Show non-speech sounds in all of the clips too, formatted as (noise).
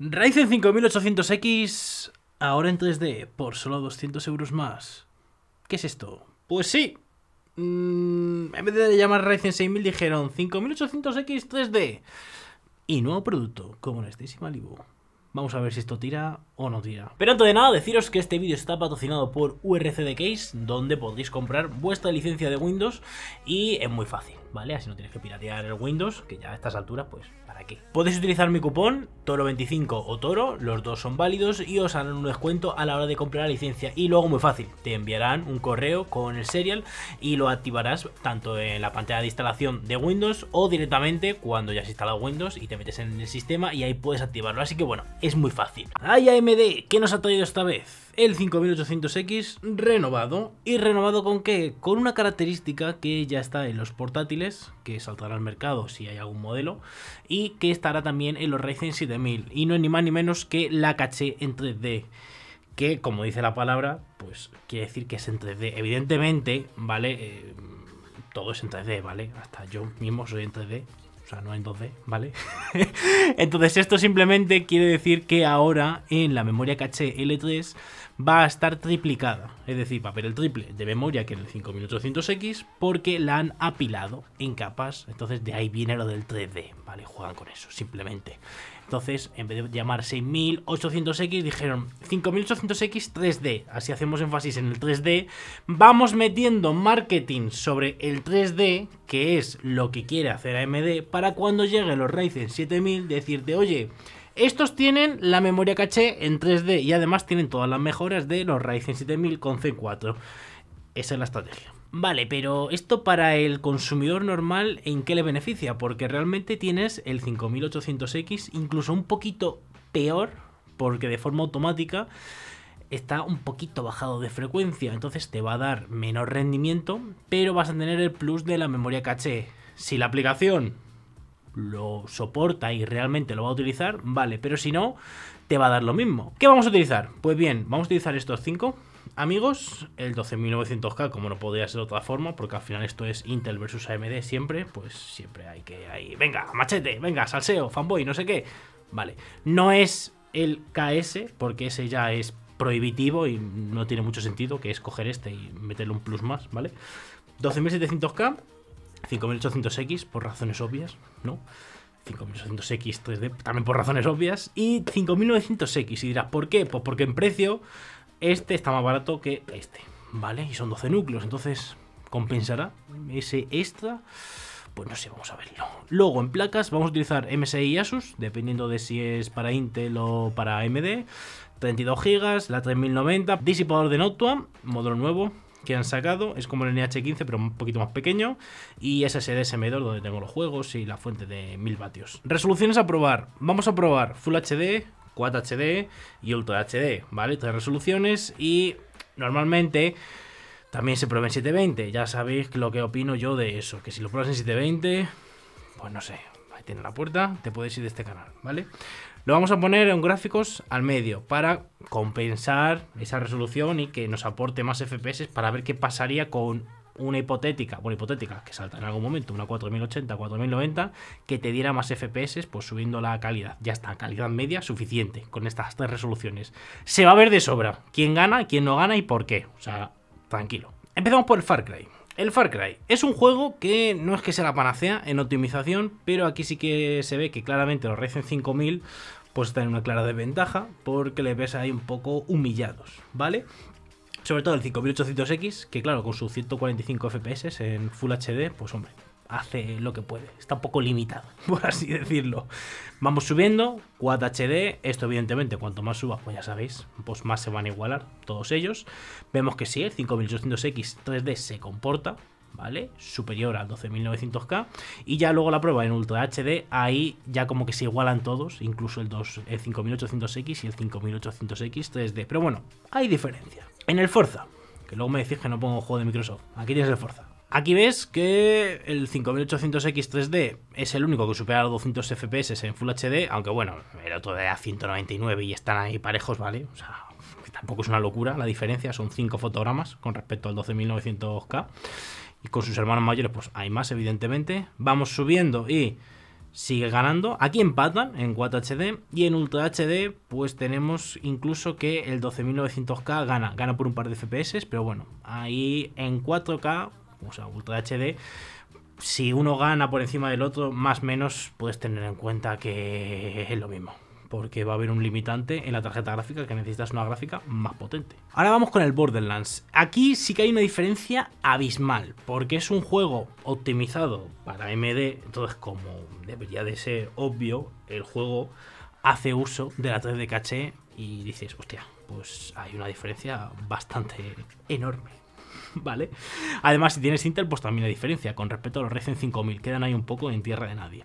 Ryzen 5800X ahora en 3D por solo 200 euros más. ¿Qué es esto? Pues sí. Mm, en vez de llamar Ryzen 6000 dijeron 5800X 3D. Y nuevo producto, como en este Malibu. Vamos a ver si esto tira o no tira. Pero antes de nada, deciros que este vídeo está patrocinado por URC de Case, donde podéis comprar vuestra licencia de Windows y es muy fácil. ¿vale? Así no tienes que piratear el Windows, que ya a estas alturas, pues, ¿para qué? Podéis utilizar mi cupón Toro25 o Toro, los dos son válidos y os harán un descuento a la hora de comprar la licencia. Y luego, muy fácil, te enviarán un correo con el serial y lo activarás tanto en la pantalla de instalación de Windows o directamente cuando ya has instalado Windows y te metes en el sistema y ahí puedes activarlo. Así que bueno, es muy fácil. ¡Ay, AMD! ¿Qué nos ha traído esta vez? el 5800X renovado. ¿Y renovado con qué? Con una característica que ya está en los portátiles, que saltará al mercado si hay algún modelo, y que estará también en los Ryzen 7000. Y no es ni más ni menos que la caché en 3D. Que, como dice la palabra, pues quiere decir que es en 3D. Evidentemente, ¿vale? Eh, todo es en 3D, ¿vale? Hasta yo mismo soy en 3D, o sea, no 2 2D, ¿vale? (laughs) Entonces esto simplemente quiere decir que ahora en la memoria caché L3 va a estar triplicada, es decir, va a haber el triple de memoria que en el 5800X porque la han apilado en capas, entonces de ahí viene lo del 3D, ¿vale? Juegan con eso, simplemente. Entonces, en vez de llamar 6800X, dijeron 5800X 3D. Así hacemos énfasis en el 3D. Vamos metiendo marketing sobre el 3D, que es lo que quiere hacer AMD, para cuando lleguen los Ryzen 7000, decirte, oye, estos tienen la memoria caché en 3D y además tienen todas las mejoras de los Ryzen 7000 con C4. Esa es la estrategia. Vale, pero esto para el consumidor normal, ¿en qué le beneficia? Porque realmente tienes el 5800X, incluso un poquito peor, porque de forma automática está un poquito bajado de frecuencia, entonces te va a dar menor rendimiento, pero vas a tener el plus de la memoria caché. Si la aplicación lo soporta y realmente lo va a utilizar, vale, pero si no, te va a dar lo mismo. ¿Qué vamos a utilizar? Pues bien, vamos a utilizar estos 5 amigos, el 12900K, como no podría ser de otra forma, porque al final esto es Intel versus AMD siempre, pues siempre hay que ahí, venga, machete, venga, salseo, fanboy, no sé qué. Vale, no es el KS, porque ese ya es prohibitivo y no tiene mucho sentido, que es coger este y meterle un plus más, ¿vale? 12700K, 5800X, por razones obvias, ¿no? 5800X 3D, también por razones obvias, y 5900X. Y dirás, ¿por qué? Pues porque en precio este está más barato que este, ¿vale? Y son 12 núcleos, entonces compensará ese extra. Pues no sé, vamos a verlo. Luego en placas vamos a utilizar MSI y Asus, dependiendo de si es para Intel o para AMD. 32 GB, la 3090, disipador de Noctua, modelo nuevo, que han sacado. Es como el NH15, pero un poquito más pequeño. Y SSD SM2, donde tengo los juegos y la fuente de 1000 vatios. Resoluciones a probar. Vamos a probar Full HD, 4 HD y Ultra HD, ¿vale? Tres resoluciones y normalmente también se prueba en 720. Ya sabéis lo que opino yo de eso, que si lo pruebas en 720, pues no sé, ahí tiene la puerta, te puedes ir de este canal, ¿vale? Lo vamos a poner en gráficos al medio para compensar esa resolución y que nos aporte más FPS para ver qué pasaría con una hipotética, bueno, hipotética, que salta en algún momento, una 4080, 4090, que te diera más FPS, pues subiendo la calidad. Ya está, calidad media suficiente con estas tres resoluciones. Se va a ver de sobra quién gana, quién no gana y por qué. O sea, tranquilo. Empezamos por el Far Cry. El Far Cry es un juego que no es que sea la panacea en optimización, pero aquí sí que se ve que claramente los Ryzen 5000 pues están en una clara desventaja porque les ves ahí un poco humillados, ¿vale? Sobre todo el 5800X, que claro, con sus 145 FPS en Full HD, pues hombre, hace lo que puede. Está un poco limitado, (laughs) por así decirlo. Vamos subiendo, Quad HD. Esto, evidentemente, cuanto más subas pues ya sabéis, pues más se van a igualar todos ellos. Vemos que sí, el 5800X 3D se comporta, ¿vale? Superior al 12900K. Y ya luego la prueba en Ultra HD, ahí ya como que se igualan todos, incluso el, 2, el 5800X y el 5800X 3D. Pero bueno, hay diferencia. En el Forza, que luego me decís que no pongo juego de Microsoft. Aquí tienes el Forza. Aquí ves que el 5800X 3D es el único que supera los 200 FPS en Full HD, aunque bueno, el otro a 199 y están ahí parejos, ¿vale? O sea, tampoco es una locura la diferencia, son 5 fotogramas con respecto al 12900K. Y con sus hermanos mayores, pues hay más, evidentemente. Vamos subiendo y sigue ganando. Aquí empatan en 4HD y en Ultra HD pues tenemos incluso que el 12900K gana, gana por un par de FPS, pero bueno, ahí en 4K, o sea, Ultra HD, si uno gana por encima del otro, más o menos puedes tener en cuenta que es lo mismo porque va a haber un limitante en la tarjeta gráfica que necesitas una gráfica más potente. Ahora vamos con el Borderlands. Aquí sí que hay una diferencia abismal, porque es un juego optimizado para MD. entonces como debería de ser obvio, el juego hace uso de la 3 d caché y dices, hostia, pues hay una diferencia bastante enorme. (laughs) ¿vale? Además, si tienes Intel, pues también hay diferencia con respecto a los Ryzen 5000, quedan ahí un poco en tierra de nadie.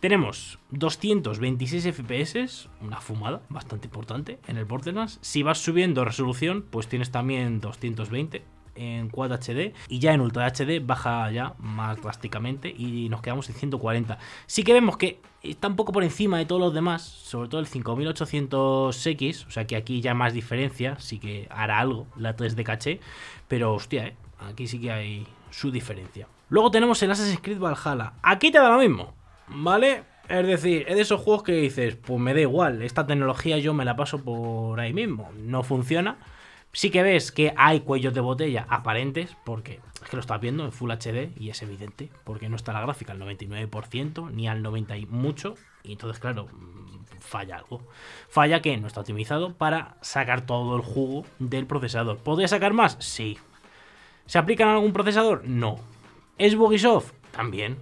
Tenemos 226 FPS, una fumada bastante importante en el Borderlands. Si vas subiendo resolución, pues tienes también 220 en 4 HD y ya en Ultra HD baja ya más drásticamente y nos quedamos en 140. Sí que vemos que está un poco por encima de todos los demás, sobre todo el 5800X, o sea que aquí ya más diferencia, sí que hará algo la 3D caché, pero hostia, eh, aquí sí que hay su diferencia. Luego tenemos el Assassin's Creed Valhalla. Aquí te da lo mismo. ¿vale? Es decir, es de esos juegos que dices, pues me da igual, esta tecnología yo me la paso por ahí mismo, no funciona. Sí que ves que hay cuellos de botella aparentes, porque es que lo estás viendo en Full HD y es evidente, porque no está la gráfica al 99%, ni al 90% y mucho, y entonces, claro, mm, falla algo. Falla que no está optimizado para sacar todo el jugo del procesador. ¿Podría sacar más? Sí. ¿Se aplica en algún procesador? No. ¿Es Bugisoft? También.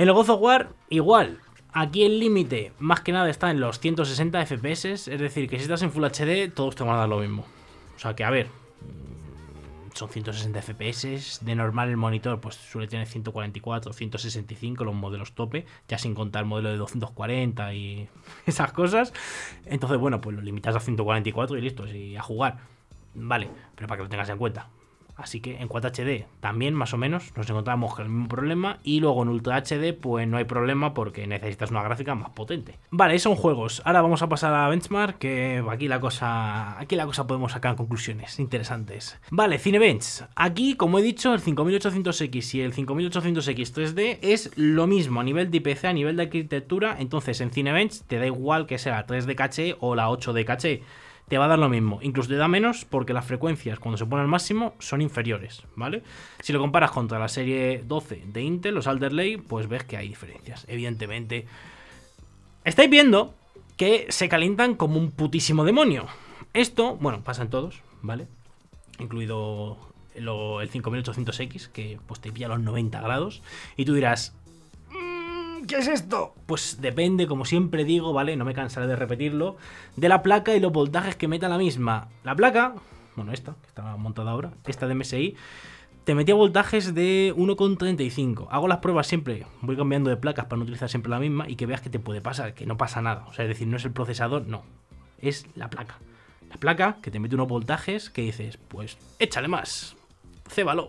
En el God War, igual. Aquí el límite, más que nada, está en los 160 FPS. Es decir, que si estás en Full HD, todos te van a dar lo mismo. O sea que, a ver, son 160 FPS. De normal el monitor pues suele tener 144, 165 los modelos tope, ya sin contar modelo de 240 y (laughs) esas cosas. Entonces, bueno, pues lo limitas a 144 y listo, y a jugar. Vale, pero para que lo tengas en cuenta. Así que en 4HD también más o menos nos encontramos con el mismo problema y luego en Ultra HD pues no hay problema porque necesitas una gráfica más potente. Vale, son juegos. Ahora vamos a pasar a Benchmark que aquí la cosa aquí la cosa podemos sacar conclusiones interesantes. Vale, Cinebench. Aquí, como he dicho, el 5800X y el 5800X 3D es lo mismo a nivel de IPC, a nivel de arquitectura, entonces en Cinebench te da igual que sea la 3 de caché o la 8 de caché te va a dar lo mismo. Incluso te da menos porque las frecuencias cuando se pone al máximo son inferiores, ¿vale? Si lo comparas contra la serie 12 de Intel, los Alder Lake, pues ves que hay diferencias, evidentemente. Estáis viendo que se calientan como un putísimo demonio. Esto, bueno, pasa en todos, ¿vale? Incluido el 5800X, que pues te pilla los 90 grados. Y tú dirás, ¿Qué es esto? Pues depende, como siempre digo, ¿vale? No me cansaré de repetirlo, de la placa y los voltajes que meta la misma. La placa, bueno, esta, que está montada ahora, esta de MSI, te metía voltajes de 1,35. Hago las pruebas siempre, voy cambiando de placas para no utilizar siempre la misma y que veas que te puede pasar, que no pasa nada. O sea, es decir, no es el procesador, no. Es la placa. La placa que te mete unos voltajes que dices, pues échale más, cébalo.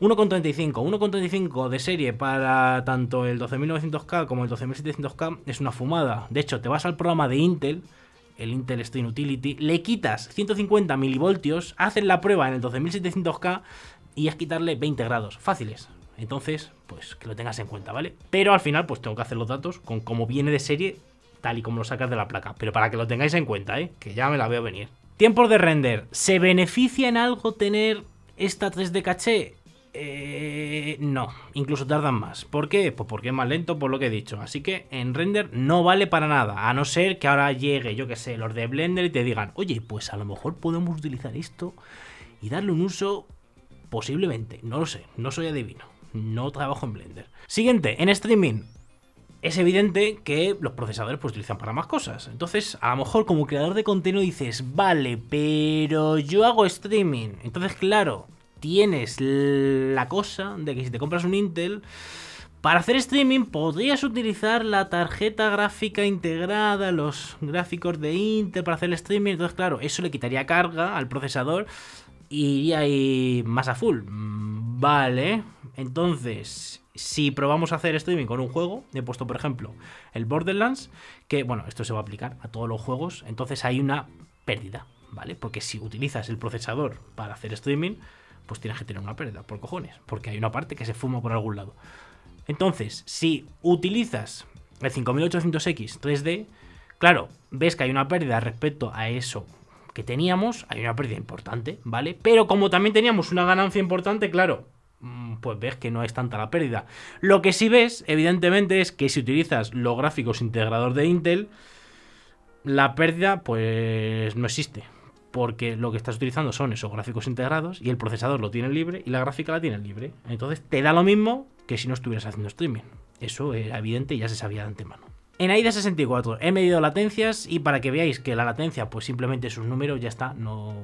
1,35. 1,35 de serie para tanto el 12900K como el 12700K es una fumada. De hecho, te vas al programa de Intel, el Intel Stream Utility, le quitas 150 milivoltios, haces la prueba en el 12700K y es quitarle 20 grados. Fáciles. Entonces, pues que lo tengas en cuenta, ¿vale? Pero al final, pues tengo que hacer los datos con como viene de serie, tal y como lo sacas de la placa. Pero para que lo tengáis en cuenta, ¿eh? Que ya me la veo venir. Tiempos de render. ¿Se beneficia en algo tener esta 3D caché? Eh, no, incluso tardan más. ¿Por qué? Pues porque es más lento, por lo que he dicho. Así que en render no vale para nada. A no ser que ahora llegue, yo que sé, los de Blender y te digan, oye, pues a lo mejor podemos utilizar esto y darle un uso posiblemente. No lo sé, no soy adivino. No trabajo en Blender. Siguiente, en streaming. Es evidente que los procesadores pues utilizan para más cosas. Entonces, a lo mejor como creador de contenido dices, vale, pero yo hago streaming. Entonces, claro, tienes la cosa de que si te compras un Intel, para hacer streaming podrías utilizar la tarjeta gráfica integrada, los gráficos de Intel para hacer el streaming. Entonces, claro, eso le quitaría carga al procesador y iría ahí más a full. Mm, vale, entonces, si probamos a hacer streaming con un juego, he puesto por ejemplo el Borderlands, que bueno, esto se va a aplicar a todos los juegos, entonces hay una pérdida, ¿vale? Porque si utilizas el procesador para hacer streaming, pues tienes que tener una pérdida, por cojones, porque hay una parte que se fuma por algún lado. Entonces, si utilizas el 5800X 3D, claro, ves que hay una pérdida respecto a eso que teníamos, hay una pérdida importante, ¿vale? Pero como también teníamos una ganancia importante, claro, mm, pues ves que no es tanta la pérdida. Lo que sí ves, evidentemente, es que si utilizas los gráficos integrador de Intel, la pérdida pues no existe porque lo que estás utilizando son esos gráficos integrados y el procesador lo tiene libre y la gráfica la tiene libre. Entonces te da lo mismo que si no estuvieras haciendo streaming. Eso era evidente ya se sabía de antemano. En AIDA 64 he medido latencias y para que veáis que la latencia pues simplemente es un número, ya está, no,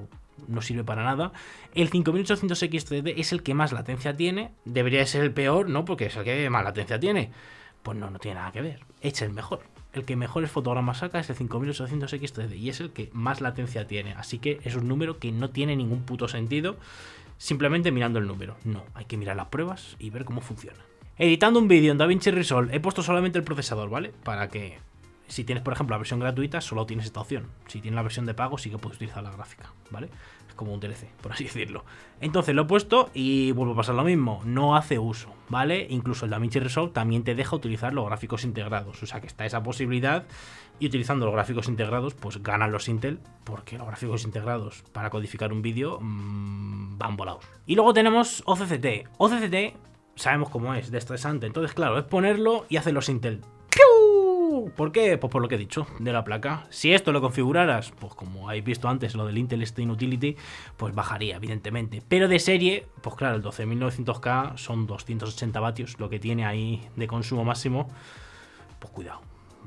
sirve para nada. El 5800 xtd es el que más latencia tiene, debería ser el peor, ¿no? Porque es el que más latencia tiene. Pues no, no tiene nada que ver, es el mejor el que mejores fotogramas saca es el 5800 x y es el que más latencia tiene. Así que es un número que no tiene ningún puto sentido simplemente mirando el número. No, hay que mirar las pruebas y ver cómo funciona. Editando un vídeo en DaVinci Resolve he puesto solamente el procesador, ¿vale? Para que si tienes, por ejemplo, la versión gratuita, solo tienes esta opción. Si tienes la versión de pago, sí que puedes utilizar la gráfica, ¿vale? como un 13 por así decirlo. Entonces lo he puesto y vuelvo a pasar lo mismo, no hace uso, ¿vale? Incluso el DaVinci Resolve también te deja utilizar los gráficos integrados, o sea que está esa posibilidad y utilizando los gráficos integrados pues ganan los Intel, porque los gráficos integrados para codificar un vídeo mm, van volados. Y luego tenemos OCCT. OCCT sabemos cómo es, de estresante, entonces claro, es ponerlo y hacer los Intel ¿Por qué? Pues por lo que he dicho, de la placa. Si esto lo configuraras, pues como habéis visto antes, lo del Intel Steam Utility, pues bajaría, evidentemente. Pero de serie, pues claro, el 12900K son 280 vatios, lo que tiene ahí de consumo máximo. Pues cuidado,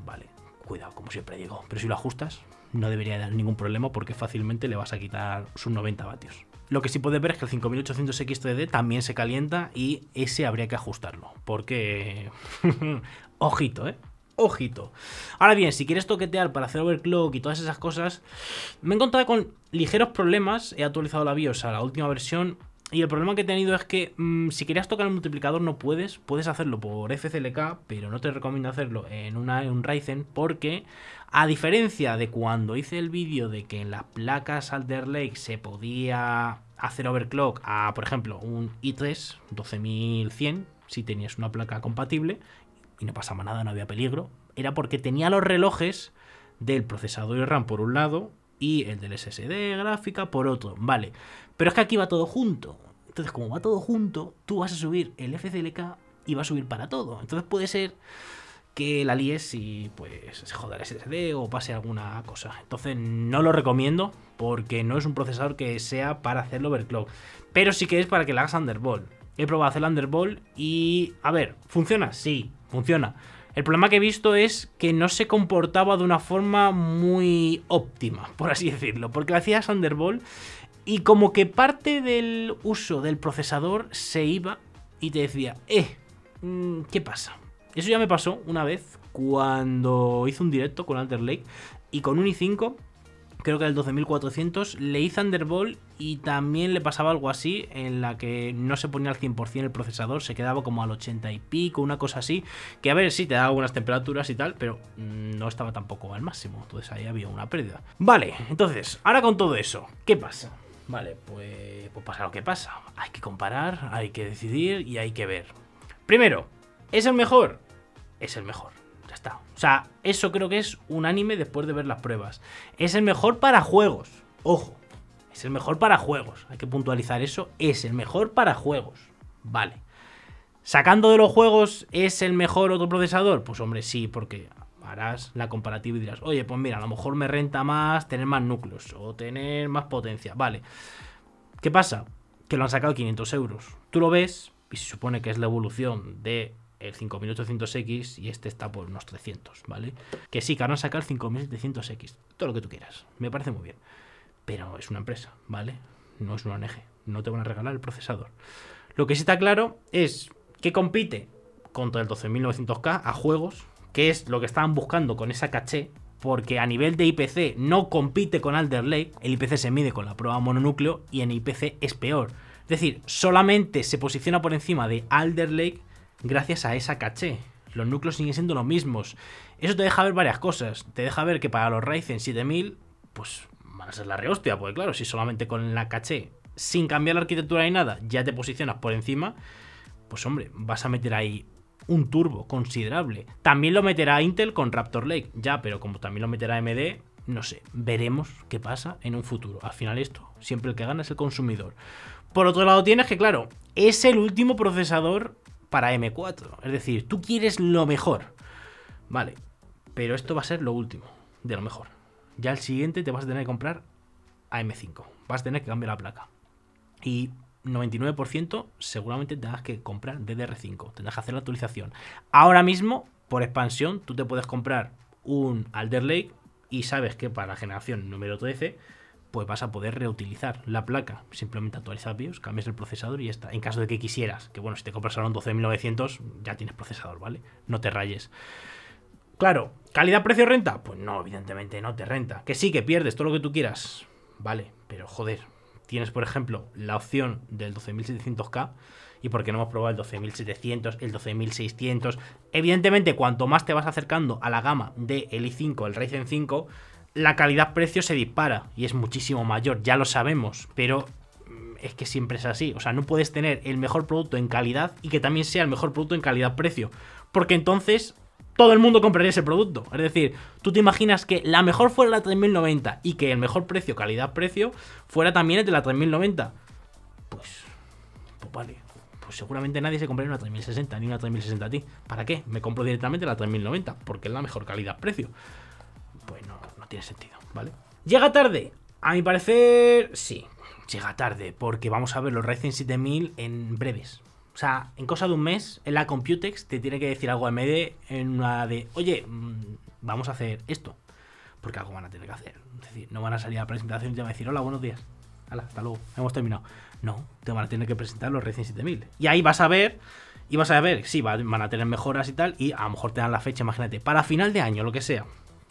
vale, cuidado, como siempre digo. Pero si lo ajustas, no debería dar ningún problema porque fácilmente le vas a quitar sus 90 vatios. Lo que sí puedes ver es que el 5800 XTD también se calienta y ese habría que ajustarlo. Porque... (laughs) Ojito, ¿eh? ojito. Ahora bien, si quieres toquetear para hacer overclock y todas esas cosas, me he encontrado con ligeros problemas. He actualizado la BIOS a la última versión y el problema que he tenido es que mm, si querías tocar el multiplicador no puedes, puedes hacerlo por FCLK, pero no te recomiendo hacerlo en, en un Ryzen porque a diferencia de cuando hice el vídeo de que en las placas Alder Lake se podía hacer overclock a, por ejemplo, un i3 12100, si tenías una placa compatible, y no pasaba nada, no había peligro, era porque tenía los relojes del procesador y RAM por un lado y el del SSD gráfica por otro, vale. Pero es que aquí va todo junto. Entonces, como va todo junto, tú vas a subir el FCLK y va a subir para todo. Entonces puede ser que la líes y pues se joda el SSD o pase alguna cosa. Entonces no lo recomiendo porque no es un procesador que sea para hacerlo overclock. Pero sí que es para que le hagas Underball. He probado hacer el Underball y... A ver, ¿funciona? Sí funciona. El problema que he visto es que no se comportaba de una forma muy óptima, por así decirlo, porque hacía Thunderbolt y como que parte del uso del procesador se iba y te decía, eh, mm, ¿qué pasa? Eso ya me pasó una vez cuando hice un directo con Alter Lake y con un i5 creo que al 12.400 le hice Thunderbolt y también le pasaba algo así, en la que no se ponía al 100% el procesador, se quedaba como al 80 y pico, una cosa así, que a ver, sí, te da algunas temperaturas y tal, pero mm, no estaba tampoco al máximo, entonces ahí había una pérdida. Vale, entonces, ahora con todo eso, ¿qué pasa? Vale, pues, pues pasa lo que pasa, hay que comparar, hay que decidir y hay que ver. Primero, ¿es el mejor? Es el mejor. Ya está. O sea, eso creo que es unánime después de ver las pruebas. Es el mejor para juegos. Ojo, es el mejor para juegos. Hay que puntualizar eso. Es el mejor para juegos. Vale. Sacando de los juegos, ¿es el mejor otro procesador? Pues hombre, sí, porque harás la comparativa y dirás, oye, pues mira, a lo mejor me renta más tener más núcleos o tener más potencia. Vale. ¿Qué pasa? Que lo han sacado 500 euros. Tú lo ves y se supone que es la evolución de el 5800X y este está por unos 300, ¿vale? Que sí, que van a sacar 5700X, todo lo que tú quieras, me parece muy bien. Pero es una empresa, ¿vale? No es una ONG, no te van a regalar el procesador. Lo que sí está claro es que compite contra el 12900K a juegos, que es lo que estaban buscando con esa caché, porque a nivel de IPC no compite con Alder Lake, el IPC se mide con la prueba mononúcleo y en IPC es peor. Es decir, solamente se posiciona por encima de Alder Lake gracias a esa caché. Los núcleos siguen siendo los mismos. Eso te deja ver varias cosas. Te deja ver que para los Ryzen 7000, pues van a ser la rehostia, porque claro, si solamente con la caché, sin cambiar la arquitectura ni nada, ya te posicionas por encima, pues hombre, vas a meter ahí un turbo considerable. También lo meterá Intel con Raptor Lake, ya, pero como también lo meterá AMD, no sé, veremos qué pasa en un futuro. Al final esto, siempre el que gana es el consumidor. Por otro lado tienes que, claro, es el último procesador para M4. Es decir, tú quieres lo mejor. Vale, pero esto va a ser lo último, de lo mejor. Ya el siguiente te vas a tener que comprar a M5. Vas a tener que cambiar la placa. Y 99% seguramente tengas que comprar DDR5. Tendrás que hacer la actualización. Ahora mismo, por expansión, tú te puedes comprar un Alder Lake y sabes que para la generación número 13 pues vas a poder reutilizar la placa. Simplemente actualizas BIOS, cambias el procesador y ya está. En caso de que quisieras, que bueno, si te compras ahora un 12900, ya tienes procesador, ¿vale? No te rayes. Claro, ¿calidad, precio, renta? Pues no, evidentemente no te renta. Que sí, que pierdes todo lo que tú quieras, vale, pero joder, tienes por ejemplo la opción del 12700K y qué no hemos probado el 12700, el 12600. Evidentemente, cuanto más te vas acercando a la gama del i5, el Ryzen 5, la calidad-precio se dispara y es muchísimo mayor, ya lo sabemos, pero mm, es que siempre es así. O sea, no puedes tener el mejor producto en calidad y que también sea el mejor producto en calidad-precio, porque entonces todo el mundo compraría ese producto. Es decir, tú te imaginas que la mejor fuera la 3090 y que el mejor precio, calidad-precio, fuera también el de la 3090. Pues, pues, pues seguramente nadie se compraría una 3060 ni una 3060 a ti. ¿Para qué? Me compro directamente la 3090 porque es la mejor calidad-precio. Bueno tiene sentido, ¿vale? ¿Llega tarde? A mi parecer, sí, llega tarde, porque vamos a ver los Ryzen 7000 en breves. O sea, en cosa de un mes, en la Computex te tiene que decir algo md en una de, oye, mm, vamos a hacer esto, porque algo van a tener que hacer. Es decir, no van a salir a la presentación y te van a decir, hola, buenos días. Hala, hasta luego, hemos terminado. No, te van a tener que presentar los Ryzen 7000. Y ahí vas a ver, y vas a ver, sí, van a tener mejoras y tal, y a lo mejor te dan la fecha, imagínate, para final de año, lo que sea.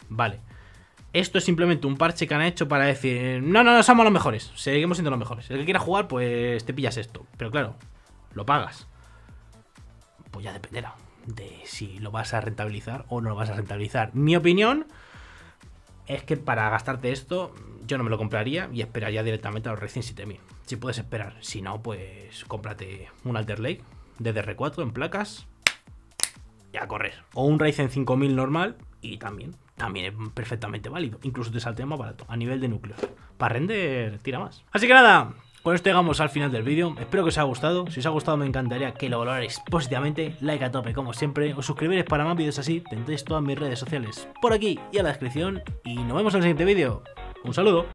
Vale. Esto es simplemente un parche que han hecho para decir, no, no, no, somos los mejores, seguimos siendo los mejores. El que quiera jugar, pues te pillas esto. Pero claro, lo pagas. Pues ya dependerá de si lo vas a rentabilizar o no lo vas a rentabilizar. Mi opinión es que para gastarte esto, yo no me lo compraría y esperaría directamente a los Racing 7000. Si puedes esperar, si no, pues cómprate un Alter Lake de DR4 en placas y a correr. O un Ryzen 5000 normal y también también es perfectamente válido. Incluso te saltemos más barato a nivel de núcleo. Para render, tira más. Así que nada, con esto llegamos al final del vídeo, espero que os haya gustado, si os ha gustado me encantaría que lo valorarais positivamente, like a tope como siempre, os suscribiréis para más vídeos así, tendréis todas mis redes sociales por aquí y a la descripción, y nos vemos en el siguiente vídeo, un saludo.